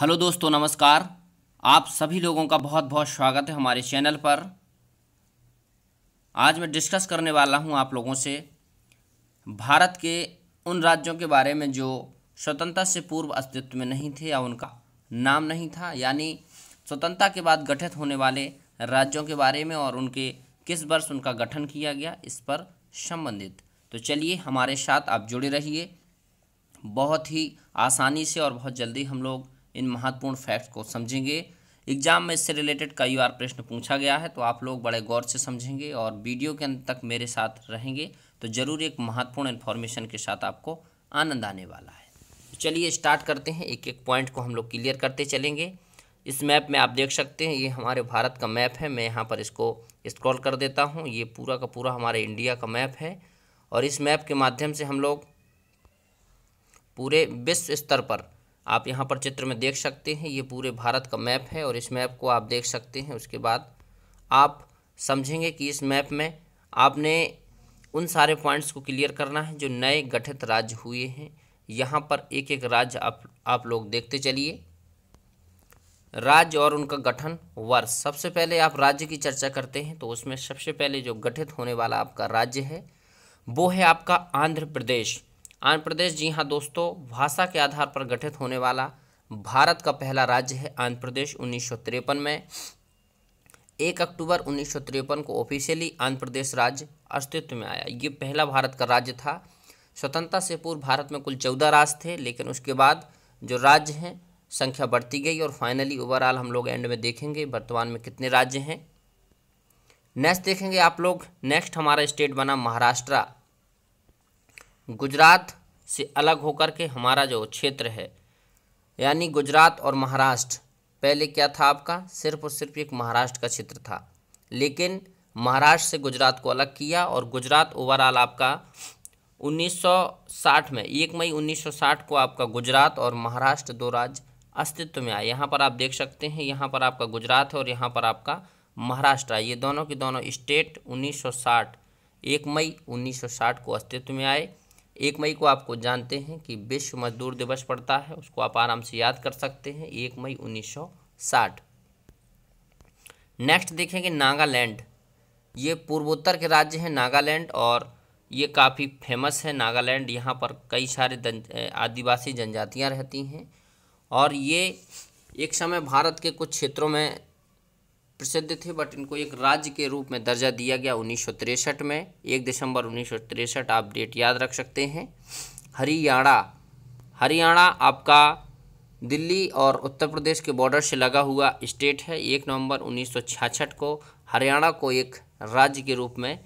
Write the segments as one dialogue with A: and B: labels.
A: hello दोस्तों नमस्कार आप सभी लोगों का बहुत बहुत स्वागत है हमारे चैनल पर आज मैं डिस्कस करने वाला हूं आप लोगों से भारत के उन राज्यों के बारे में जो स्वतंत्रता से पूर्व अस्तित्व में नहीं थे या उनका नाम नहीं था यानी स्वतंत्रता के बाद गठित होने वाले राज्यों के बारे में और उनके किस वर्ष उनका गठन किया गया इस पर संबंधित तो चलिए हमारे साथ आप जुड़े रहिए बहुत ही आसानी से और बहुत जल्दी हम लोग इन महत्वपूर्ण फैक्ट्स को समझेंगे एग्जाम में इससे रिलेटेड कई बार प्रश्न पूछा गया है तो आप लोग बड़े गौर से समझेंगे और वीडियो के अंत तक मेरे साथ रहेंगे तो ज़रूर एक महत्वपूर्ण इन्फॉर्मेशन के साथ आपको आनंद आने वाला है तो चलिए स्टार्ट करते हैं एक एक पॉइंट को हम लोग क्लियर करते चलेंगे इस मैप में आप देख सकते हैं ये हमारे भारत का मैप है मैं यहाँ पर इसको स्क्रॉल कर देता हूँ ये पूरा का पूरा हमारे इंडिया का मैप है और इस मैप के माध्यम से हम लोग पूरे विश्व स्तर पर आप यहाँ पर चित्र में देख सकते हैं ये पूरे भारत का मैप है और इस मैप को आप देख सकते हैं उसके बाद आप समझेंगे कि इस मैप में आपने उन सारे पॉइंट्स को क्लियर करना है जो नए गठित राज्य हुए हैं यहाँ पर एक एक राज्य आप आप लोग देखते चलिए राज्य और उनका गठन वर्ष सबसे पहले आप राज्य की चर्चा करते हैं तो उसमें सबसे पहले जो गठित होने वाला आपका राज्य है वो है आपका आंध्र प्रदेश आंध्र प्रदेश जी हाँ दोस्तों भाषा के आधार पर गठित होने वाला भारत का पहला राज्य है आंध्र प्रदेश उन्नीस में एक अक्टूबर उन्नीस को ऑफिशियली आंध्र प्रदेश राज्य अस्तित्व में आया ये पहला भारत का राज्य था स्वतंत्रता से पूर्व भारत में कुल चौदह राज्य थे लेकिन उसके बाद जो राज्य हैं संख्या बढ़ती गई और फाइनली ओवरऑल हम लोग एंड में देखेंगे वर्तमान में कितने राज्य हैं नेक्स्ट देखेंगे आप लोग नेक्स्ट हमारा स्टेट बना महाराष्ट्र गुजरात से अलग होकर के हमारा जो क्षेत्र है यानी गुजरात और महाराष्ट्र पहले क्या था आपका सिर्फ और सिर्फ एक महाराष्ट्र का क्षेत्र था लेकिन महाराष्ट्र से गुजरात को अलग किया और गुजरात ओवरऑल आपका 1960 में एक मई 1960 को आपका गुजरात और महाराष्ट्र दो राज्य अस्तित्व में आए यहाँ पर आप देख सकते हैं यहाँ पर आपका गुजरात है और यहाँ पर आपका महाराष्ट्र ये दोनों के दोनों स्टेट 1960 एक मई 1960 को अस्तित्व में आए एक मई को आपको जानते हैं कि विश्व मजदूर दिवस पड़ता है उसको आप आराम से याद कर सकते हैं एक मई 1960 नेक्स्ट देखेंगे नागालैंड ये पूर्वोत्तर के राज्य हैं नागालैंड और ये काफ़ी फेमस है नागालैंड यहाँ पर कई सारे आदिवासी जनजातियाँ रहती हैं और ये एक समय भारत के कुछ क्षेत्रों में प्रसिद्ध थे बट इनको एक राज्य के रूप में दर्जा दिया गया उन्नीस में एक दिसंबर उन्नीस आप डेट याद रख सकते हैं हरियाणा हरियाणा आपका दिल्ली और उत्तर प्रदेश के बॉर्डर से लगा हुआ स्टेट है एक नवंबर 1966 को हरियाणा को एक राज्य के रूप में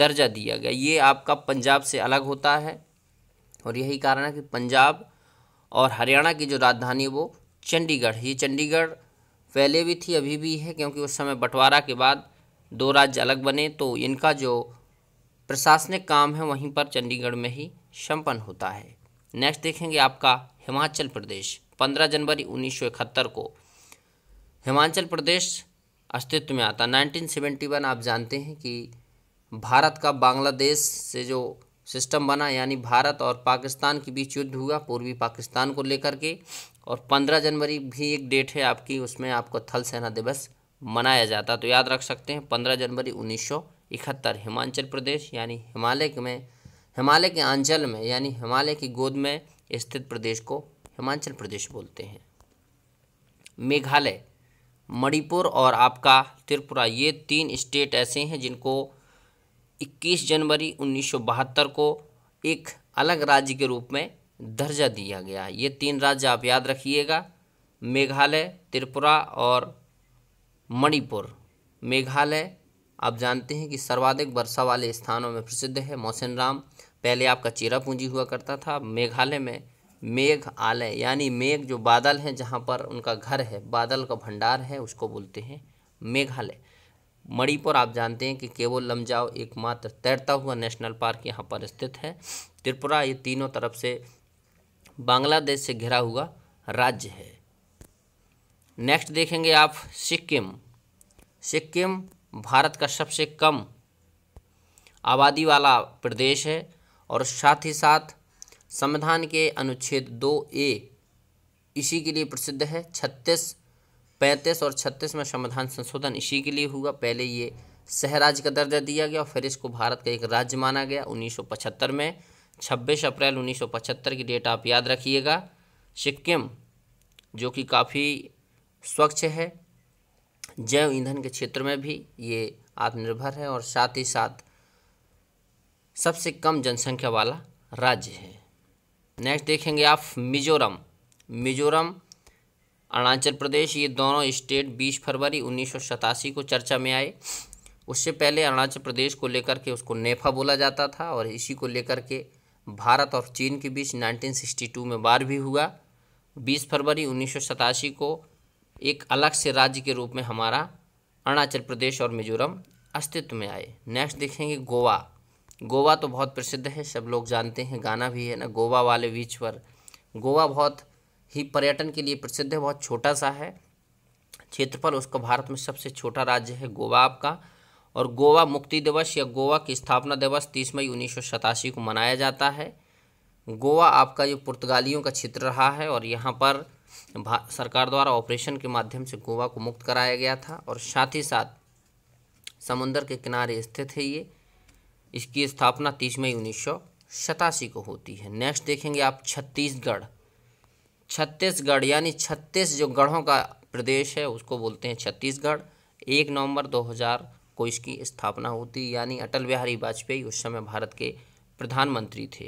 A: दर्जा दिया गया ये आपका पंजाब से अलग होता है और यही कारण है कि पंजाब और हरियाणा की जो राजधानी वो चंडीगढ़ ये चंडीगढ़ पहले भी थी अभी भी है क्योंकि उस समय बंटवारा के बाद दो राज्य अलग बने तो इनका जो प्रशासनिक काम है वहीं पर चंडीगढ़ में ही संपन्न होता है नेक्स्ट देखेंगे आपका हिमाचल प्रदेश 15 जनवरी 1971 को हिमाचल प्रदेश अस्तित्व में आता 1971 आप जानते हैं कि भारत का बांग्लादेश से जो सिस्टम बना यानी भारत और पाकिस्तान के बीच युद्ध हुआ पूर्वी पाकिस्तान को लेकर के और पंद्रह जनवरी भी एक डेट है आपकी उसमें आपको थल सेना दिवस मनाया जाता तो याद रख सकते हैं पंद्रह जनवरी उन्नीस इकहत्तर हिमाचल प्रदेश यानी हिमालय में हिमालय के आंचल में यानी हिमालय की गोद में स्थित प्रदेश को हिमाचल प्रदेश बोलते हैं मेघालय मणिपुर और आपका त्रिपुरा ये तीन स्टेट ऐसे हैं जिनको 21 जनवरी 1972 को एक अलग राज्य के रूप में दर्जा दिया गया है ये तीन राज्य आप याद रखिएगा मेघालय त्रिपुरा और मणिपुर मेघालय आप जानते हैं कि सर्वाधिक वर्षा वाले स्थानों में प्रसिद्ध है मौसन पहले आपका चेरा पूंजी हुआ करता था मेघालय में मेघ आलय यानी मेघ जो बादल हैं जहाँ पर उनका घर है बादल का भंडार है उसको बोलते हैं मेघालय मणिपुर आप जानते हैं कि केवल लमजाओ एकमात्र तैरता हुआ नेशनल पार्क यहाँ पर स्थित है त्रिपुरा ये तीनों तरफ से बांग्लादेश से घिरा हुआ राज्य है नेक्स्ट देखेंगे आप सिक्किम सिक्किम भारत का सबसे कम आबादी वाला प्रदेश है और साथ ही साथ संविधान के अनुच्छेद दो ए इसी के लिए प्रसिद्ध है छत्तीस पैंतीस और छत्तीस में संविधान संशोधन इसी के लिए हुआ पहले ये सहराज का दर्जा दिया गया और फिर इसको भारत का एक राज्य माना गया 1975 में 26 अप्रैल 1975 की डेट आप याद रखिएगा सिक्किम जो कि काफ़ी स्वच्छ है जैव ईंधन के क्षेत्र में भी ये आत्मनिर्भर है और साथ ही साथ सबसे कम जनसंख्या वाला राज्य है नेक्स्ट देखेंगे आप मिजोरम मिजोरम अरुणाचल प्रदेश ये दोनों स्टेट 20 फरवरी उन्नीस को चर्चा में आए उससे पहले अरुणाचल प्रदेश को लेकर के उसको नेफा बोला जाता था और इसी को लेकर के भारत और चीन के बीच 1962 में बार भी हुआ 20 फरवरी उन्नीस को एक अलग से राज्य के रूप में हमारा अरुणाचल प्रदेश और मिजोरम अस्तित्व में आए नेक्स्ट देखेंगे गोवा गोवा तो बहुत प्रसिद्ध है सब लोग जानते हैं गाना भी है ना गोवा वाले बीच पर गोवा बहुत ही पर्यटन के लिए प्रसिद्ध है बहुत छोटा सा है क्षेत्रफल उसका भारत में सबसे छोटा राज्य है गोवा आपका और गोवा मुक्ति दिवस या गोवा की स्थापना दिवस तीस मई उन्नीस को मनाया जाता है गोवा आपका ये पुर्तगालियों का क्षेत्र रहा है और यहाँ पर सरकार द्वारा ऑपरेशन के माध्यम से गोवा को मुक्त कराया गया था और साथ ही साथ समुंदर के किनारे स्थित है ये इसकी स्थापना तीस मई उन्नीस को होती है नेक्स्ट देखेंगे आप छत्तीसगढ़ छत्तीसगढ़ यानी छत्तीस जो गढ़ों का प्रदेश है उसको बोलते हैं छत्तीसगढ़ एक नवंबर हज़ार को इसकी स्थापना होती यानी अटल बिहारी वाजपेयी उस समय भारत के प्रधानमंत्री थे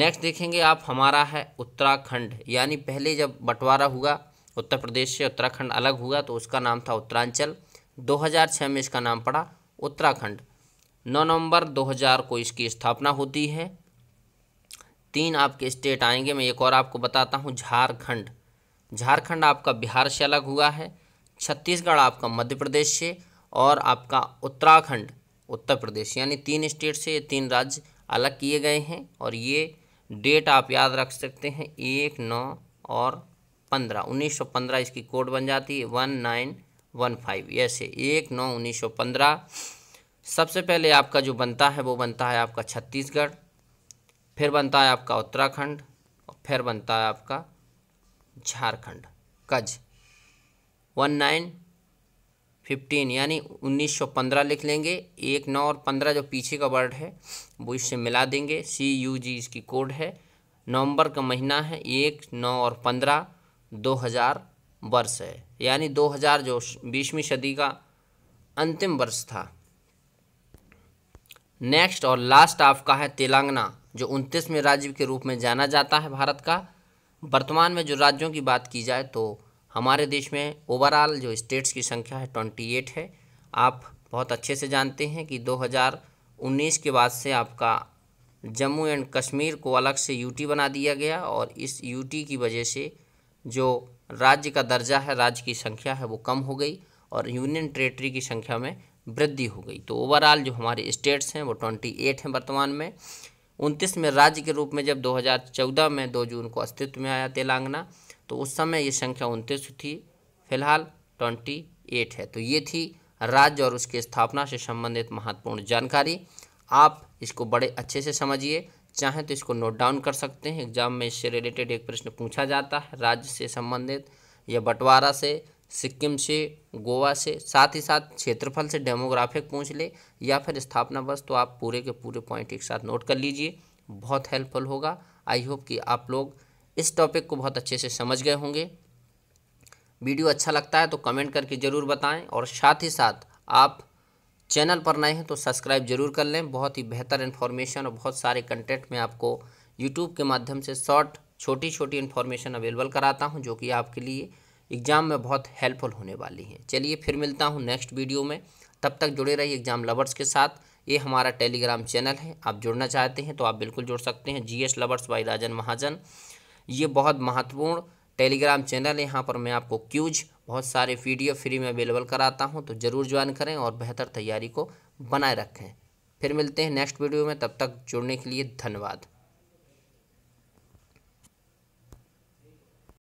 A: नेक्स्ट देखेंगे आप हमारा है उत्तराखंड यानी पहले जब बंटवारा हुआ उत्तर प्रदेश से उत्तराखंड अलग हुआ तो उसका नाम था उत्तरांचल 2006 में इसका नाम पड़ा उत्तराखंड 9 नवंबर 2000 को इसकी स्थापना होती है तीन आपके स्टेट आएंगे मैं एक और आपको बताता हूँ झारखंड झारखंड आपका बिहार से अलग हुआ है छत्तीसगढ़ आपका मध्य प्रदेश से और आपका उत्तराखंड उत्तर प्रदेश यानी तीन स्टेट से ये तीन राज्य अलग किए गए हैं और ये डेट आप याद रख सकते हैं एक नौ और पंद्रह उन्नीस सौ पंद्रह इसकी कोड बन जाती है वन नाइन वन फाइव ऐसे एक नौ उन्नीस सौ पंद्रह सबसे पहले आपका जो बनता है वो बनता है आपका छत्तीसगढ़ फिर बनता है आपका उत्तराखंड और फिर बनता है आपका झारखंड कज वन नाइन फिफ्टीन यानी उन्नीस सौ पंद्रह लिख लेंगे एक नौ और पंद्रह जो पीछे का वर्ड है वो इससे मिला देंगे सी यू जी इसकी कोड है नवंबर का महीना है एक नौ और पंद्रह दो हज़ार वर्ष है यानी दो हज़ार जो बीसवीं सदी का अंतिम वर्ष था नेक्स्ट और लास्ट आपका है तेलंगाना जो उनतीसवें राज्य के रूप में जाना जाता है भारत का वर्तमान में जो राज्यों की बात की जाए तो हमारे देश में ओवरऑल जो स्टेट्स की संख्या है ट्वेंटी एट है आप बहुत अच्छे से जानते हैं कि 2019 के बाद से आपका जम्मू एंड कश्मीर को अलग से यूटी बना दिया गया और इस यूटी की वजह से जो राज्य का दर्जा है राज्य की संख्या है वो कम हो गई और यूनियन टेरेटरी की संख्या में वृद्धि हो गई तो ओवरऑल जो हमारे स्टेट्स हैं वो ट्वेंटी एट हैं वर्तमान में उनतीस में राज्य के रूप में जब चौदह में दो जून को अस्तित्व में आया तेलंगाना तो उस समय ये संख्या उनतीस थी फिलहाल ट्वेंटी एट है तो ये थी राज्य और उसकी स्थापना से संबंधित महत्वपूर्ण जानकारी आप इसको बड़े अच्छे से समझिए चाहें तो इसको नोट डाउन कर सकते हैं एग्जाम में इससे रिलेटेड एक प्रश्न पूछा जाता है राज्य से संबंधित या बंटवारा से सिक्किम से गोवा से साथ ही साथ क्षेत्रफल से डेमोग्राफिक पूछ ले या फिर स्थापना बस तो आप पूरे के पूरे पॉइंट एक साथ नोट कर लीजिए बहुत हेल्पफुल होगा आई होप कि आप लोग इस टॉपिक को बहुत अच्छे से समझ गए होंगे वीडियो अच्छा लगता है तो कमेंट करके ज़रूर बताएं और साथ ही साथ आप चैनल पर नए हैं तो सब्सक्राइब जरूर कर लें बहुत ही बेहतर इन्फॉर्मेशन और बहुत सारे कंटेंट में आपको यूट्यूब के माध्यम से शॉर्ट छोटी छोटी इन्फॉर्मेशन अवेलेबल कराता हूँ जो कि आपके लिए एग्ज़ाम में बहुत हेल्पफुल होने वाली है चलिए फिर मिलता हूँ नेक्स्ट वीडियो में तब तक जुड़े रहिए एग्ज़ाम लवर्स के साथ ये हमारा टेलीग्राम चैनल है आप जुड़ना चाहते हैं तो आप बिल्कुल जुड़ सकते हैं G S lovers by Rajan Mahajan ये बहुत महत्वपूर्ण टेलीग्राम चैनल है यहाँ पर मैं आपको क्यूज बहुत सारे वीडियो फ्री में अवेलेबल कराता हूँ तो ज़रूर ज्वाइन करें और बेहतर तैयारी को बनाए रखें फिर मिलते हैं नेक्स्ट वीडियो में तब तक जुड़ने के लिए धन्यवाद